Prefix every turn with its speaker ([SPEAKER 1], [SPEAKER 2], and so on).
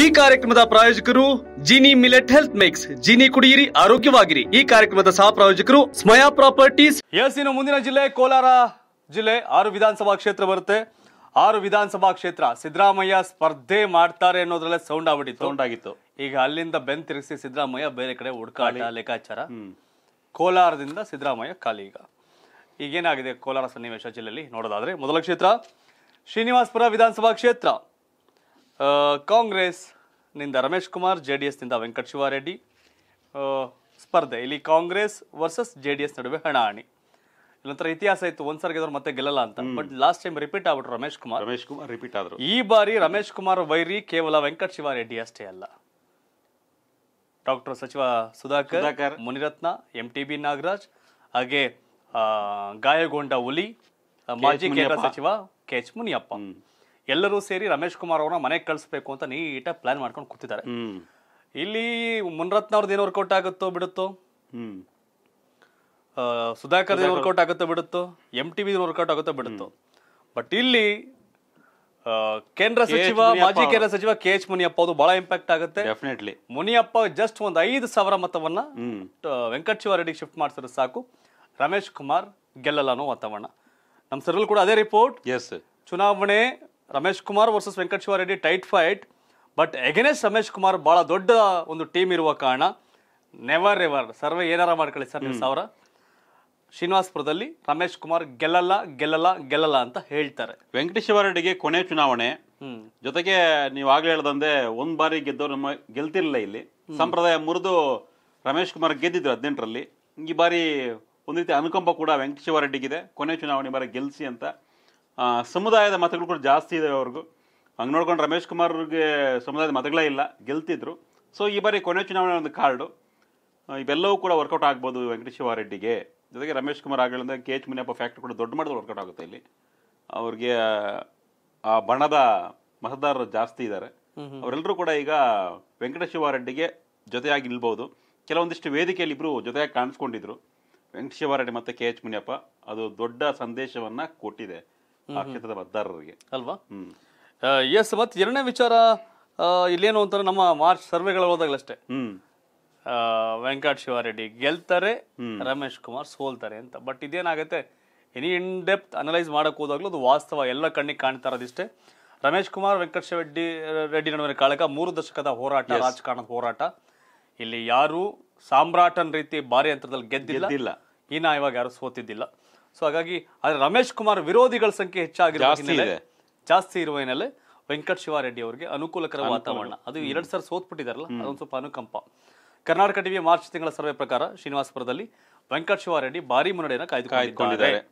[SPEAKER 1] ಈ ಕಾರ್ಯಕ್ರಮದ ಪ್ರಾಯೋಜಕರು Jini millet health mix Jini ಕುಡಿಯಿರಿ ಆರೋಗ್ಯವಾಗಿರಿ ಈ ಕಾರ್ಯಕ್ರಮದ ಸಹ ಪ್ರಾಯೋಜಕರು ಸ್ಮಯಾ ಪ್ರಾಪರ್ಟೀಸ್ ಎಸ್ ಮುಂದಿನ ಜಿಲ್ಲೆ ಕೋಲಾರ ಜಿಲ್ಲೆ ಆರು ವಿಧಾನಸಭಾ ಕ್ಷೇತ್ರ ಬರುತ್ತೆ ಆರು ವಿಧಾನಸಭಾ ಕ್ಷೇತ್ರ ಸಿದ್ದರಾಮಯ್ಯ ಸ್ಪರ್ಧೆ ಮಾಡ್ತಾರೆ ಅನ್ನೋದ್ರಲ್ಲೇ ಸೌಂಡ್ ಆಗ್ಬಿಟ್ಟಿತ್ತು ಸೌಂಡ್ ಆಗಿತ್ತು ಈಗ ಅಲ್ಲಿಂದ ಬೆನ್ ತಿರುಗಿಸಿ ಸಿದ್ದರಾಮಯ್ಯ ಬೇರೆ ಕಡೆ ಹುಡ್ಕಾಟ ಲೆಕ್ಕಾಚಾರ ಕೋಲಾರದಿಂದ ಸಿದ್ದರಾಮಯ್ಯ ಖಾಲಿ ಈಗ ಈಗೇನಾಗಿದೆ ಕೋಲಾರ ಸನ್ನಿವೇಶ ಜಿಲ್ಲೆಯಲ್ಲಿ ನೋಡೋದಾದ್ರೆ ಮೊದಲ ಕ್ಷೇತ್ರ ಶ್ರೀನಿವಾಸಪುರ ವಿಧಾನಸಭಾ ಕ್ಷೇತ್ರ ಕಾಂಗ್ರೆಸ್ ನಿಂದ ರಮೇಶ್ ಕುಮಾರ್ ಜೆ ಡಿ ಎಸ್ನಿಂದ ವೆಂಕಟ್ ಶಿವಾರೆಡ್ಡಿ ಸ್ಪರ್ಧೆ ಇಲ್ಲಿ Congress versus J D S ನಡುವೆ ಹಣಾಹಣಿ ಇಲ್ಲೊಂಥರ ಇತಿಹಾಸ ಇತ್ತು ಒಂದ್ ಸಾರಿ ಮತ್ತೆ ಗೆಲ್ಲಲ್ಲ ಅಂತ ಬಟ್ ಲಾಸ್ಟ್ ಟೈಮ್ ರಿಪೀಟ್ ಆಗ್ಬಿಟ್ರು ರಮೇಶ್ ಕುಮಾರ್ ರಮೇಶ್ ಕುಮಾರ್ ರಿಪೀಟ್ ಆದ್ರು ಈ ಬಾರಿ ರಮೇಶ್ ಕುಮಾರ್ ವೈರಿ ಕೇವಲ ವೆಂಕಟ ಶಿವಾರೆಡ್ಡಿ ಅಷ್ಟೇ ಅಲ್ಲ ಡಾಕ್ಟರ್ ಸಚಿವ Sudhakar Munirathna M T B Nagaraj ಹಾಗೆ ಗಾಯಗೊಂಡ ಹುಲಿ ಮಾಜಿ ಕೇಂದ್ರ ಸಚಿವ ಕೆ ಎಚ್ ಮುನಿಯಪ್ಪ ಎಲ್ಲರೂ ಸೇರಿ ರಮೇಶ್ ಕುಮಾರ್ ಅವ್ರನ್ನ ಮನೆಗೆ ಕಳಿಸ್ಬೇಕು ಅಂತ ನೀಟಾಗಿ ಪ್ಲಾನ್ ಮಾಡ್ಕೊಂಡು ಕೂತಿದ್ದಾರೆ ಇಲ್ಲಿ ಮುನ್ರತ್ನ ಅವ್ರದ್ದು ಏನು ವರ್ಕೌಟ್ ಆಗುತ್ತೋ ಬಿಡುತ್ತೋ ಸುಧಾಕರ್ ಏನು ವರ್ಕೌಟ್ ಆಗುತ್ತೋ ಬಿಡುತ್ತೋ ಎಂ ಟಿ ವರ್ಕೌಟ್ ಆಗುತ್ತೋ ಬಿಡುತ್ತೋ ಬಟ್ ಇಲ್ಲಿ ಕೇಂದ್ರ ಸಚಿವ ಮಾಜಿ ಕೇಂದ್ರ ಸಚಿವ ಕೆ ಎಚ್ ಮುನಿಯಪ್ಪ ಅದು ಬಹಳ ಇಂಪ್ಯಾಕ್ಟ್ ಆಗುತ್ತೆ ಡೆಫಿನೆಟ್ಲಿ ಮುನಿಯಪ್ಪ ಜಸ್ಟ್ ಒಂದು ಐದು ಸಾವಿರ ಮತವನ್ನ ವೆಂಕಟ್ ಶಿವ ರೆಡ್ಡಿ ಶಿಫ್ಟ್ ಮಾಡಿಸಿದ್ರೆ ಸಾಕು ರಮೇಶ್ ಕುಮಾರ್ ಗೆಲ್ಲಲ್ಲ ಅನ್ನೋ ವಾತಾವರಣ ನಮ್ಮ ಸರ್ವಲ್ ಕೂಡ ಅದೇ ರಿಪೋರ್ಟ್ ಎಸ್ ಚುನಾವಣೆ Ramesh Kumar versus Venkateshwara tight fight but against Ramesh Kumar ಬಹಳ ದೊಡ್ಡ ಒಂದು ಟೀಮ್ ಇರುವ ಕಾರಣ ನೆವರ್ ಎವರ್ ಸರ್ವೆ ಏನಾರ ಮಾಡ್ಕೊಳ್ಳಿ ಸರ್ ನೀವು ಸಾವಿರ ಶ್ರೀನಿವಾಸ್ಪುರದಲ್ಲಿ ರಮೇಶ್ ಕುಮಾರ್ ಗೆಲ್ಲಲ್ಲ ಗೆಲ್ಲಲ್ಲ ಗೆಲ್ಲಲ್ಲ
[SPEAKER 2] ಅಂತ ಹೇಳ್ತಾರೆ ವೆಂಕಟೇಶ್ವರ ರೆಡ್ಡಿಗೆ ಕೊನೆ ಚುನಾವಣೆ ಜೊತೆಗೆ ನೀವು ಆಗ್ಲೇ ಹೇಳ್ದಂದೆ ಒಂದ್ ಬಾರಿ ಗೆದ್ದವ್ರು ನಮ್ಮ ಗೆಲ್ತಿರ್ಲಿಲ್ಲ ಇಲ್ಲಿ ಸಂಪ್ರದಾಯ ಮುರಿದು ರಮೇಶ್ ಕುಮಾರ್ ಗೆದ್ದಿದ್ರು ಹದಿನೆಂಟರಲ್ಲಿ ಈ ಬಾರಿ ಒಂದ್ ರೀತಿ ಅನುಕಂಪ ಕೂಡ ವೆಂಕಟೇಶ್ವರ ಶಿವರೆಡ್ಡಿಗಿದೆ ಕೊನೆ ಚುನಾವಣೆ ಬಾರಿ ಗೆಲ್ಸಿ ಅಂತ ಸಮುದಾಯದ ಮತಗಳು ಕೂಡ ಜಾಸ್ತಿ ಇದೆ ಅವ್ರಿಗೂ ಹಂಗೆ ನೋಡ್ಕೊಂಡು ರಮೇಶ್ ಕುಮಾರ್ಗೆ ಸಮುದಾಯದ ಮತಗಳೇ ಇಲ್ಲ ಗೆಲ್ತಿದ್ರು ಸೊ ಈ ಬಾರಿ ಕೊನೆ ಚುನಾವಣೆ ಒಂದು ಕಾರ್ಡು ಇವೆಲ್ಲವೂ ಕೂಡ ವರ್ಕೌಟ್ ಆಗ್ಬೋದು ವೆಂಕಟೇಶ್ ಶಿವಾರೆಡ್ಡಿಗೆ ಜೊತೆಗೆ ರಮೇಶ್ ಕುಮಾರ್ ಆಗಲಿಂದ ಕೆ ಎಚ್ ಮುನಿಯಪ್ಪ ಫ್ಯಾಕ್ಟ್ರಿ ಕೂಡ ದೊಡ್ಡ ಮಟ್ಟದಲ್ಲಿ ವರ್ಕೌಟ್ ಆಗುತ್ತೆ ಇಲ್ಲಿ ಅವ್ರಿಗೆ ಆ ಬಣದ ಮತದಾರರು ಜಾಸ್ತಿ ಇದ್ದಾರೆ ಅವರೆಲ್ಲರೂ ಕೂಡ ಈಗ ವೆಂಕಟೇಶ್ ಶಿವಾರೆಡ್ಡಿಗೆ ಜೊತೆಯಾಗಿ ನಿಲ್ಬೋದು ಕೆಲವೊಂದಿಷ್ಟು ವೇದಿಕೆಯಲ್ಲಿ ಇಬ್ಬರು ಜೊತೆಯಾಗಿ ಕಾಣಿಸ್ಕೊಂಡಿದ್ರು ವೆಂಕಟೇಶ್ ಶಿವಾರೆಡ್ಡಿ ಮತ್ತು ಕೆ ಎಚ್ ಮುನಿಯಪ್ಪ ಅದು ದೊಡ್ಡ ಸಂದೇಶವನ್ನು ಕೊಟ್ಟಿದೆ ಆ ಕ್ಷೇತ್ರದ ಮತದಾರರಿಗೆ ಅಲ್ವಾ
[SPEAKER 1] ಎಸ್ ಮತ್ತೆ ಎರಡನೇ ವಿಚಾರ ಇಲ್ಲೇನು ಅಂತಾರೆ ನಮ್ಮ ಮಾರ್ಚ್ ಸರ್ವೆಗಳು ಹೋದಾಗಲಷ್ಟೇ ವೆಂಕಟ ಶಿವಾರೆಡ್ಡಿ ಗೆಲ್ತಾರೆ ರಮೇಶ್ ಕುಮಾರ್ ಸೋಲ್ತಾರೆ ಅಂತ ಬಟ್ ಇದೇನಾಗುತ್ತೆ ಎನಿ ಇನ್ ಡೆಪ್ತ್ ಅನಲೈಸ್ ಮಾಡಕ್ ಹೋದಾಗ್ಲೂ ಅದು ವಾಸ್ತವ ಎಲ್ಲ ಕಣ್ಣಿಗೆ ಕಾಣ್ತಾ ಇರೋದಿಷ್ಟೇ ರಮೇಶ್ ಕುಮಾರ್ ವೆಂಕಟ ಶಿವರೆಡ್ಡಿ ರೆಡ್ಡಿ ನಡುವಿನ ಕಾಳಕ ಮೂರು ದಶಕದ ಹೋರಾಟ ರಾಜಕಾರಣದ ಹೋರಾಟ ಇಲ್ಲಿ ಯಾರು ಸಾಮ್ರಾಟನ್ ರೀತಿ ಭಾರಿ ಯಂತ್ರದಲ್ಲಿ ಗೆದ್ದಿಲ್ಲ ಇನ್ನ ಇವಾಗ ಯಾರು ಸೋತಿದ್ದಿಲ್ಲ ಸೊ ಹಾಗಾಗಿ ಆದರೆ ರಮೇಶ್ ಕುಮಾರ್ ವಿರೋಧಿಗಳ ಸಂಖ್ಯೆ ಹೆಚ್ಚಾಗಿರುವ ಹಿನ್ನೆಲೆ ಜಾಸ್ತಿ ಇರುವ ಹಿನ್ನೆಲೆ ವೆಂಕಟ ಶಿವಾರೆಡ್ಡಿ ಅವರಿಗೆ ಅನುಕೂಲಕರ ವಾತಾವರಣ ಅದು ಎರಡ್ ಸಾವಿರ ಸೋತ್ಪಟ್ಟಿದಾರಲ್ಲ ಅದೊಂದು ಸ್ವಲ್ಪ ಅನುಕಂಪ ಕರ್ನಾಟಕ ಟಿವಿಯ ಮಾರ್ಚ್ ತಿಂಗಳ ಸರ್ವೆ ಪ್ರಕಾರ ಶ್ರೀನಿವಾಸಪುರದಲ್ಲಿ ವೆಂಕಟ ಶಿವಾರೆಡ್ಡಿ ಭಾರಿ ಮುನ್ನಡೆಯನ್ನು ಕಾಯ್ದುಕೊಂಡಿದ್ದಾರೆ